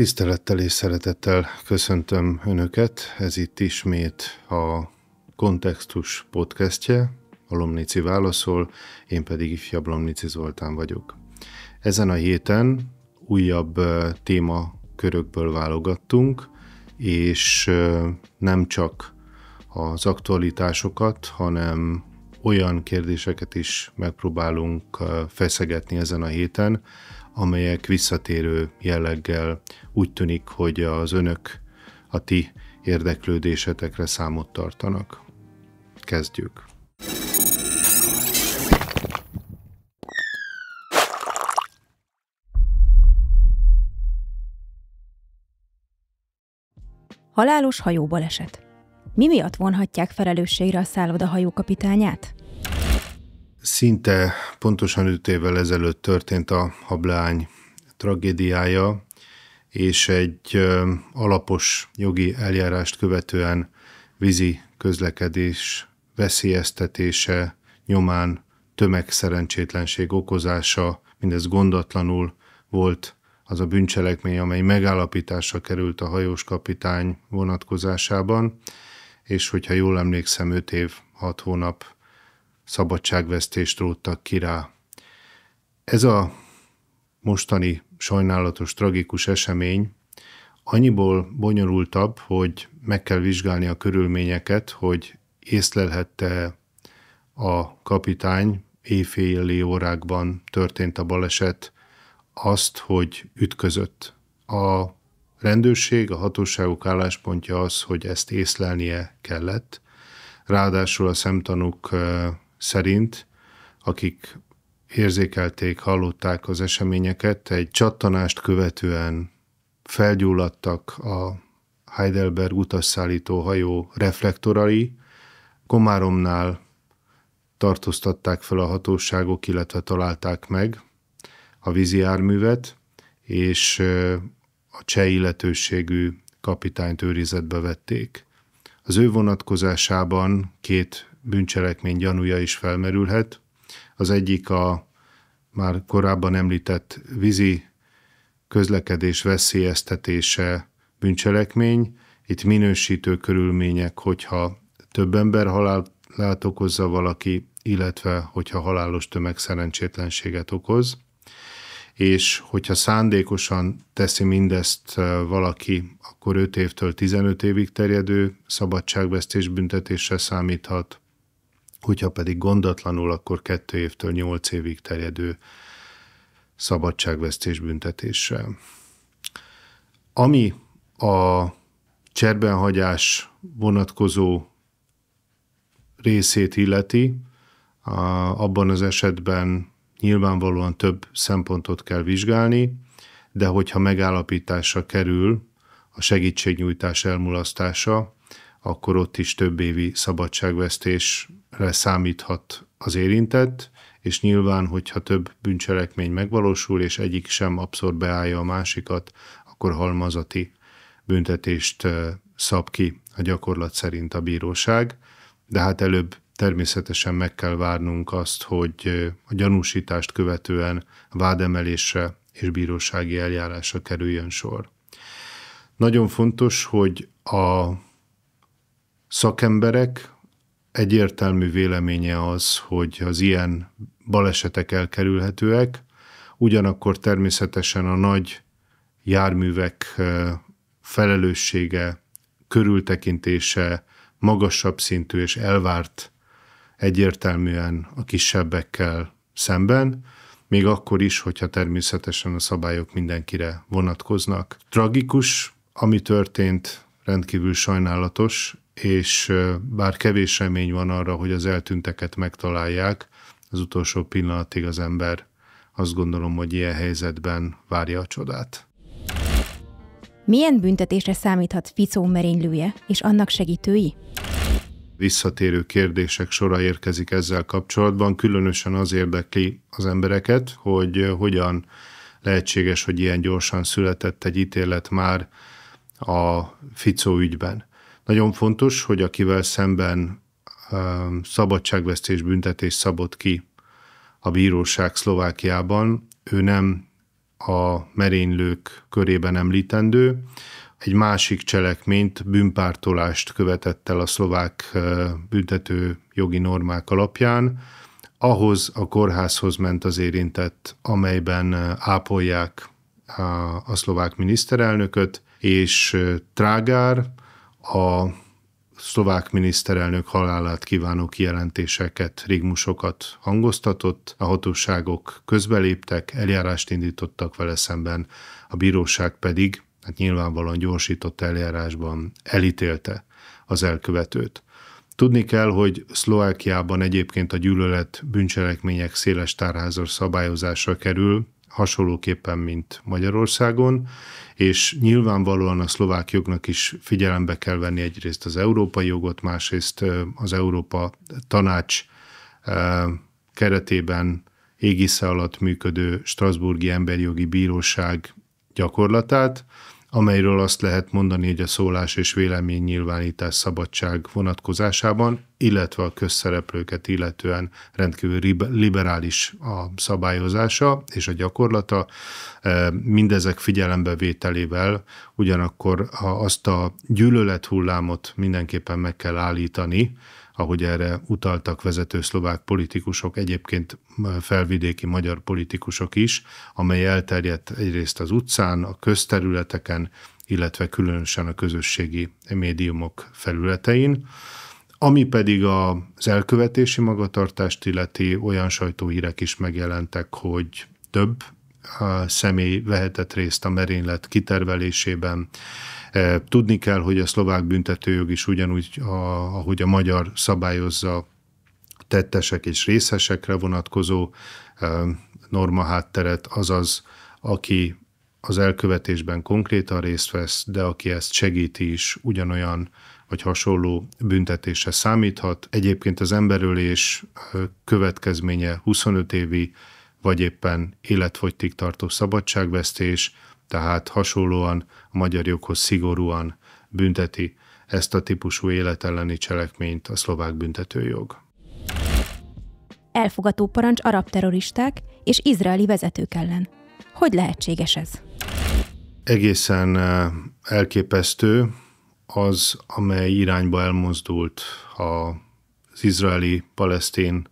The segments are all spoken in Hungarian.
Tisztelettel és szeretettel köszöntöm Önöket. Ez itt ismét a Kontextus podcastje. A Lomnici válaszol, én pedig ifjabb Lomnici Zoltán vagyok. Ezen a héten újabb témakörökből válogattunk, és nem csak az aktualitásokat, hanem olyan kérdéseket is megpróbálunk feszegetni ezen a héten, amelyek visszatérő jelleggel úgy tűnik, hogy az önök, a ti érdeklődésetekre számot tartanak. Kezdjük. Halálos hajóbaleset. Mi miatt vonhatják felelősségre a szálloda hajó kapitányát? Szinte pontosan 5 évvel ezelőtt történt a hableány tragédiája, és egy alapos jogi eljárást követően vízi közlekedés veszélyeztetése nyomán tömegszerencsétlenség okozása, mindez gondatlanul volt az a bűncselekmény, amely megállapításra került a hajós kapitány vonatkozásában, és hogyha jól emlékszem, 5 év, 6 hónap szabadságvesztést róttak ki rá. Ez a mostani sajnálatos, tragikus esemény annyiból bonyolultabb, hogy meg kell vizsgálni a körülményeket, hogy észlelhette a kapitány éjféli órákban történt a baleset azt, hogy ütközött. A rendőrség, a hatóságok álláspontja az, hogy ezt észlelnie kellett. Ráadásul a szemtanúk szerint, akik érzékelték, hallották az eseményeket, egy csattanást követően felgyulladtak a Heidelberg utasszállító hajó reflektorai, Komáromnál tartóztatták fel a hatóságok, illetve találták meg a vízi járművet, és a cseh illetőségű kapitányt őrizetbe vették. Az ő vonatkozásában két bűncselekmény gyanúja is felmerülhet. Az egyik a már korábban említett vízi közlekedés veszélyeztetése bűncselekmény, itt minősítő körülmények, hogyha több ember halálát okozza valaki, illetve hogyha halálos tömegszerencsétlenséget okoz, és hogyha szándékosan teszi mindezt valaki, akkor 5 évtől 15 évig terjedő szabadságvesztés büntetésre számíthat hogyha pedig gondatlanul, akkor kettő évtől nyolc évig terjedő szabadságvesztés büntetéssel. Ami a cserbenhagyás vonatkozó részét illeti, abban az esetben nyilvánvalóan több szempontot kell vizsgálni, de hogyha megállapításra kerül a segítségnyújtás elmulasztása, akkor ott is több évi szabadságvesztésre számíthat az érintett, és nyilván, hogyha több bűncselekmény megvalósul, és egyik sem abszorbálja a másikat, akkor halmazati büntetést szab ki a gyakorlat szerint a bíróság, de hát előbb természetesen meg kell várnunk azt, hogy a gyanúsítást követően vádemelésre és bírósági eljárásra kerüljön sor. Nagyon fontos, hogy a szakemberek egyértelmű véleménye az, hogy az ilyen balesetek elkerülhetőek, ugyanakkor természetesen a nagy járművek felelőssége, körültekintése magasabb szintű és elvárt egyértelműen a kisebbekkel szemben, még akkor is, hogyha természetesen a szabályok mindenkire vonatkoznak. Tragikus, ami történt, rendkívül sajnálatos, és bár kevés remény van arra, hogy az eltűnteket megtalálják, az utolsó pillanatig az ember azt gondolom, hogy ilyen helyzetben várja a csodát. Milyen büntetésre számíthat Ficó merénylője és annak segítői? Visszatérő kérdések sora érkezik ezzel kapcsolatban, különösen az érdekli az embereket, hogy hogyan lehetséges, hogy ilyen gyorsan született egy ítélet már a Ficó ügyben. Nagyon fontos, hogy akivel szemben szabadságvesztés büntetés szabott ki a bíróság Szlovákiában, ő nem a merénylők körében említendő, egy másik cselekményt, bűnpártolást követett el a szlovák büntető jogi normák alapján, ahhoz a kórházhoz ment az érintett, amelyben ápolják a, a szlovák miniszterelnököt, és trágár, a szlovák miniszterelnök halálát kívánó kijelentéseket, rigmusokat hangoztatott, a hatóságok közbeléptek, eljárást indítottak vele szemben, a bíróság pedig, hát nyilvánvalóan gyorsított eljárásban elítélte az elkövetőt. Tudni kell, hogy Szlovákiában egyébként a gyűlölet bűncselekmények széles tárházor szabályozásra kerül, hasonlóképpen, mint Magyarországon, és nyilvánvalóan a szlovák jognak is figyelembe kell venni egyrészt az európai jogot, másrészt az Európa tanács keretében égisze alatt működő Strasburgi Emberjogi Bíróság gyakorlatát, amelyről azt lehet mondani, hogy a szólás és nyilvánítás szabadság vonatkozásában, illetve a közszereplőket illetően rendkívül liberális a szabályozása és a gyakorlata, e, mindezek figyelembevételével ugyanakkor azt a gyűlölet hullámot mindenképpen meg kell állítani, ahogy erre utaltak vezető szlovák politikusok, egyébként felvidéki magyar politikusok is, amely elterjedt egyrészt az utcán, a közterületeken, illetve különösen a közösségi médiumok felületein. Ami pedig az elkövetési magatartást illeti, olyan sajtóhírek is megjelentek, hogy több személy vehetett részt a merénylet kitervelésében, Tudni kell, hogy a szlovák büntetőjog is ugyanúgy, ahogy a magyar szabályozza tettesek és részesekre vonatkozó norma hátteret, azaz aki az elkövetésben konkrétan részt vesz, de aki ezt segíti is ugyanolyan vagy hasonló büntetése számíthat. Egyébként az emberölés következménye 25 évi, vagy éppen életfogytig tartó szabadságvesztés, tehát hasonlóan a magyar joghoz szigorúan bünteti ezt a típusú életelleni cselekményt a szlovák büntetőjog. Elfogató parancs arab terroristák és izraeli vezetők ellen. Hogy lehetséges ez? Egészen eh, elképesztő az, amely irányba elmozdult az izraeli palesztén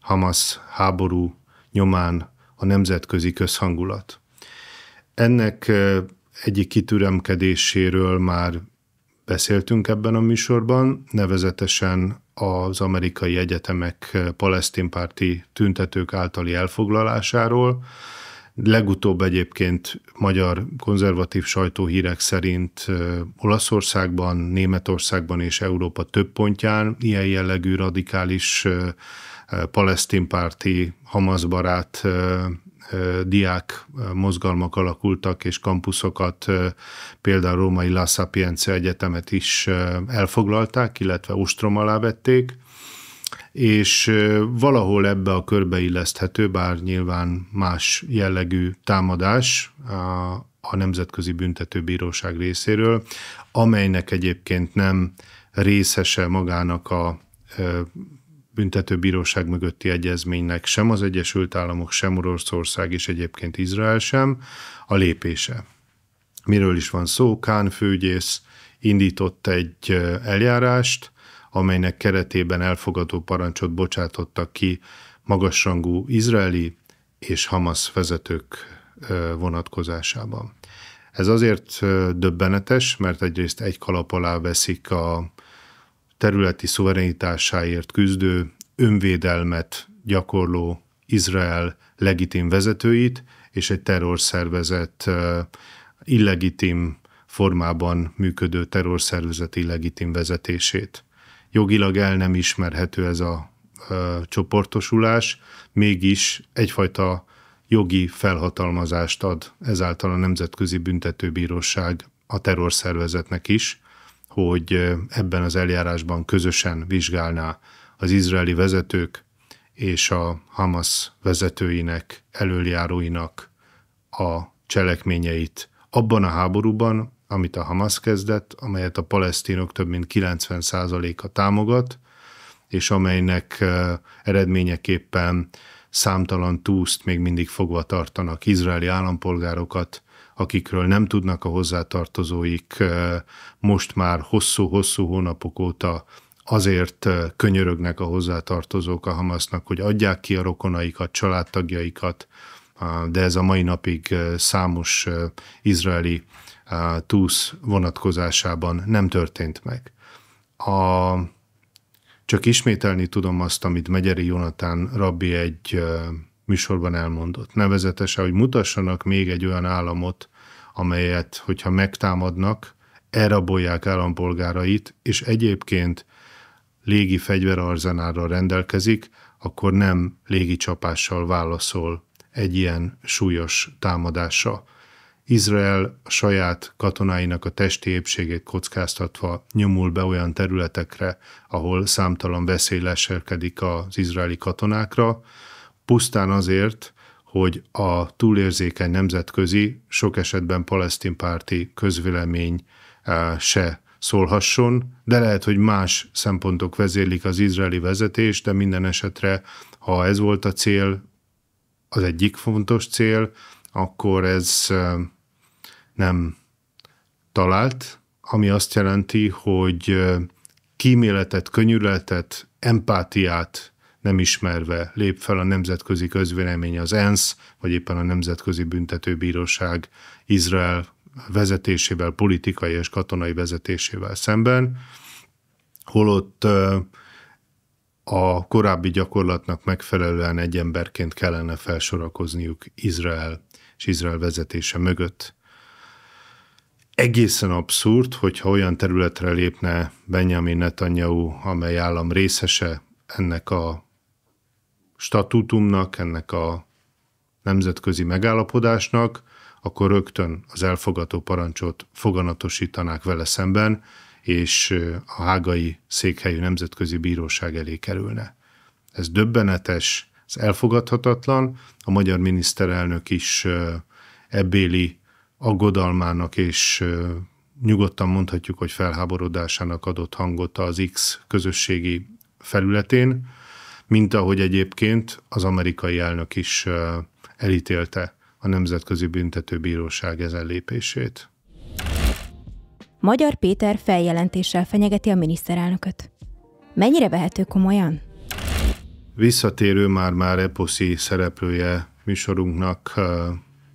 Hamas háború nyomán a nemzetközi közhangulat. Ennek egyik kitüremkedéséről már beszéltünk ebben a műsorban, nevezetesen az amerikai egyetemek palesztinpárti tüntetők általi elfoglalásáról. Legutóbb egyébként magyar konzervatív sajtóhírek szerint Olaszországban, Németországban és Európa több pontján ilyen jellegű radikális palesztinpárti hamaszbarát diák mozgalmak alakultak, és kampuszokat, például római La Sapienza Egyetemet is elfoglalták, illetve ostrom alá vették, és valahol ebbe a körbe illeszthető, bár nyilván más jellegű támadás a, a Nemzetközi Büntetőbíróság részéről, amelynek egyébként nem részese magának a büntetőbíróság mögötti egyezménynek sem az Egyesült Államok, sem Oroszország és egyébként Izrael sem a lépése. Miről is van szó? Kán főgyész indított egy eljárást, amelynek keretében elfogadó parancsot bocsátottak ki magasrangú izraeli és Hamas vezetők vonatkozásában. Ez azért döbbenetes, mert egyrészt egy kalap alá veszik a területi szuverenitásáért küzdő, önvédelmet gyakorló Izrael legitim vezetőit, és egy terrorszervezet illegitim formában működő terrorszervezet illegitim vezetését. Jogilag el nem ismerhető ez a ö, csoportosulás, mégis egyfajta jogi felhatalmazást ad ezáltal a Nemzetközi Büntetőbíróság a terrorszervezetnek is, hogy ebben az eljárásban közösen vizsgálná az izraeli vezetők és a Hamas vezetőinek, elöljáróinak a cselekményeit abban a háborúban, amit a Hamas kezdett, amelyet a palesztinok több mint 90%-a támogat, és amelynek eredményeképpen számtalan túszt még mindig fogva tartanak, izraeli állampolgárokat, akikről nem tudnak a hozzátartozóik eh, most már hosszú-hosszú hónapok óta azért eh, könyörögnek a hozzátartozók a Hamasznak, hogy adják ki a rokonaikat, családtagjaikat, de ez a mai napig eh, számos izraeli túsz vonatkozásában nem történt meg. A, csak ismételni tudom azt, amit Megyeri Jonatán rabbi egy műsorban elmondott. Nevezetesen, hogy mutassanak még egy olyan államot, amelyet, hogyha megtámadnak, elrabolják állampolgárait, és egyébként légi fegyverarzenálra rendelkezik, akkor nem légi csapással válaszol egy ilyen súlyos támadása. Izrael a saját katonáinak a testi épségét kockáztatva nyomul be olyan területekre, ahol számtalan veszély leselkedik az izraeli katonákra, pusztán azért, hogy a túlérzékeny nemzetközi, sok esetben palesztinpárti közvélemény eh, se szólhasson, de lehet, hogy más szempontok vezérlik az izraeli vezetést, de minden esetre, ha ez volt a cél, az egyik fontos cél, akkor ez eh, nem talált, ami azt jelenti, hogy eh, kíméletet, könyületet, empátiát nem ismerve lép fel a nemzetközi közvélemény, az ENSZ, vagy éppen a Nemzetközi Büntetőbíróság Izrael vezetésével, politikai és katonai vezetésével szemben, holott a korábbi gyakorlatnak megfelelően egy emberként kellene felsorakozniuk Izrael és Izrael vezetése mögött. Egészen abszurd, hogyha olyan területre lépne Benjamin Netanyahu, amely állam részese ennek a statútumnak, ennek a nemzetközi megállapodásnak, akkor rögtön az elfogató parancsot foganatosítanák vele szemben, és a hágai székhelyű nemzetközi bíróság elé kerülne. Ez döbbenetes, ez elfogadhatatlan, a magyar miniszterelnök is ebbéli aggodalmának és nyugodtan mondhatjuk, hogy felháborodásának adott hangot az X közösségi felületén, mint ahogy egyébként az amerikai elnök is elítélte a Nemzetközi Büntetőbíróság ezen lépését. Magyar Péter feljelentéssel fenyegeti a miniszterelnököt. Mennyire vehető komolyan? Visszatérő már-már eposzi szereplője műsorunknak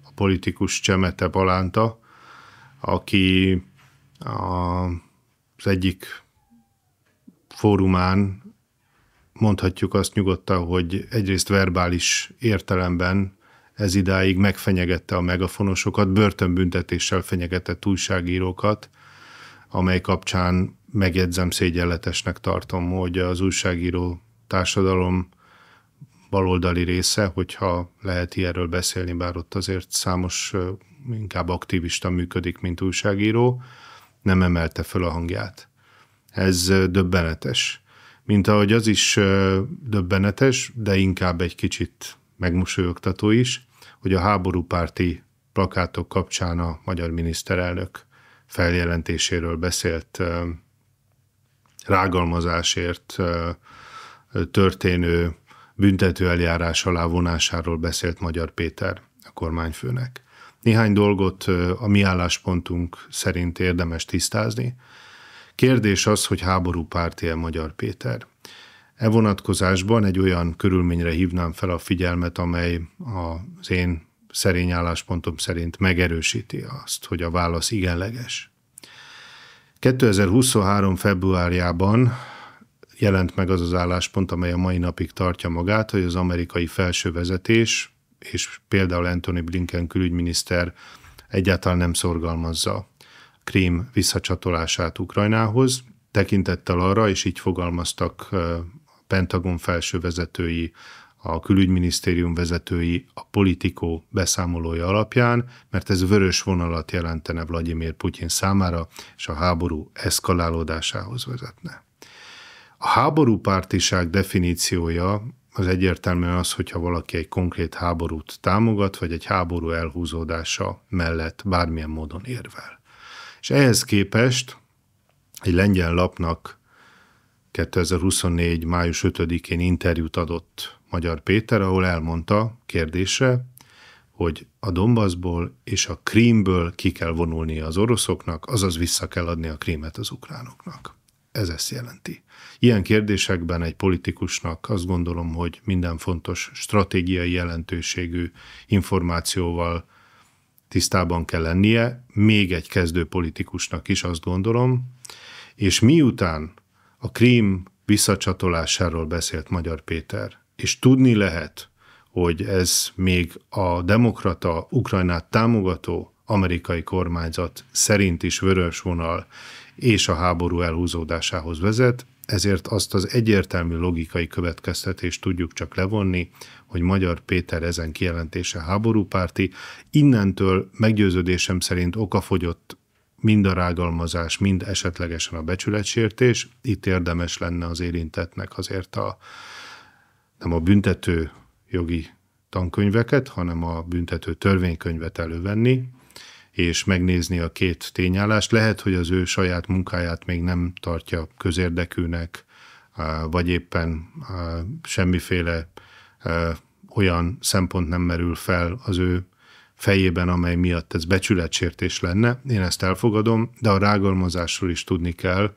a politikus Csemete Balánta, aki az egyik fórumán mondhatjuk azt nyugodtan, hogy egyrészt verbális értelemben ez idáig megfenyegette a megafonosokat, börtönbüntetéssel fenyegetett újságírókat, amely kapcsán megjegyzem szégyenletesnek tartom, hogy az újságíró társadalom baloldali része, hogyha lehet ilyenről beszélni, bár ott azért számos inkább aktivista működik, mint újságíró, nem emelte föl a hangját. Ez döbbenetes mint ahogy az is döbbenetes, de inkább egy kicsit megmosolyogtató is, hogy a háborúpárti plakátok kapcsán a magyar miniszterelnök feljelentéséről beszélt rágalmazásért történő büntetőeljárás alá vonásáról beszélt Magyar Péter a kormányfőnek. Néhány dolgot a mi álláspontunk szerint érdemes tisztázni. Kérdés az, hogy háború párti-e Magyar Péter. E vonatkozásban egy olyan körülményre hívnám fel a figyelmet, amely az én szerény álláspontom szerint megerősíti azt, hogy a válasz igenleges. 2023. februárjában jelent meg az az álláspont, amely a mai napig tartja magát, hogy az amerikai felső vezetés, és például Anthony Blinken külügyminiszter egyáltalán nem szorgalmazza Krím visszacsatolását Ukrajnához, tekintettel arra, és így fogalmaztak Pentagon felső vezetői, a külügyminisztérium vezetői a politikó beszámolója alapján, mert ez vörös vonalat jelentene Vladimir Putyin számára, és a háború eszkalálódásához vezetne. A háború pártiság definíciója az egyértelműen az, hogyha valaki egy konkrét háborút támogat, vagy egy háború elhúzódása mellett bármilyen módon érvel. És ehhez képest egy lengyel lapnak 2024. május 5-én interjút adott Magyar Péter, ahol elmondta kérdésre, hogy a Dombaszból és a Krímből ki kell vonulni az oroszoknak, azaz vissza kell adni a Krímet az ukránoknak. Ez ezt jelenti. Ilyen kérdésekben egy politikusnak azt gondolom, hogy minden fontos stratégiai jelentőségű információval tisztában kell lennie, még egy kezdő politikusnak is azt gondolom, és miután a krím visszacsatolásáról beszélt Magyar Péter, és tudni lehet, hogy ez még a demokrata Ukrajnát támogató amerikai kormányzat szerint is vörös vonal és a háború elhúzódásához vezet, ezért azt az egyértelmű logikai következtetést tudjuk csak levonni, hogy Magyar Péter ezen kijelentése háborúpárti, innentől meggyőződésem szerint okafogyott mind a rágalmazás, mind esetlegesen a becsületsértés, itt érdemes lenne az érintetnek azért a, nem a büntető jogi tankönyveket, hanem a büntető törvénykönyvet elővenni, és megnézni a két tényállást. Lehet, hogy az ő saját munkáját még nem tartja közérdekűnek, vagy éppen semmiféle olyan szempont nem merül fel az ő fejében, amely miatt ez becsületsértés lenne. Én ezt elfogadom, de a rágalmazásról is tudni kell,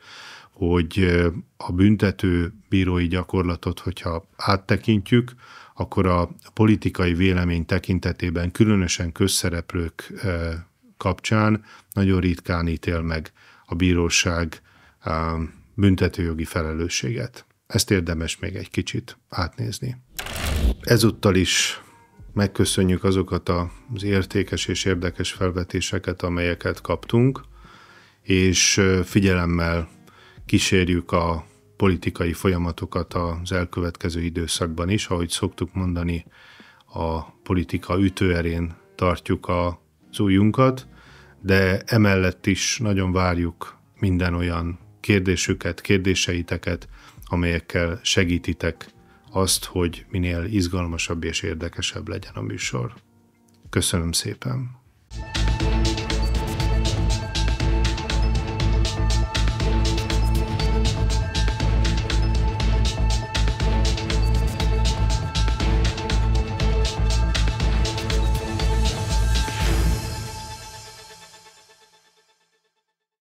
hogy a büntető bírói gyakorlatot, hogyha áttekintjük, akkor a politikai vélemény tekintetében különösen közszereplők kapcsán nagyon ritkán ítél meg a bíróság büntetőjogi felelősséget. Ezt érdemes még egy kicsit átnézni. Ezúttal is megköszönjük azokat az értékes és érdekes felvetéseket, amelyeket kaptunk, és figyelemmel kísérjük a politikai folyamatokat az elkövetkező időszakban is. Ahogy szoktuk mondani, a politika ütőerén tartjuk a cuccujunkat, de emellett is nagyon várjuk minden olyan kérdésüket, kérdéseiteket, amelyekkel segítitek azt, hogy minél izgalmasabb és érdekesebb legyen a műsor. Köszönöm szépen!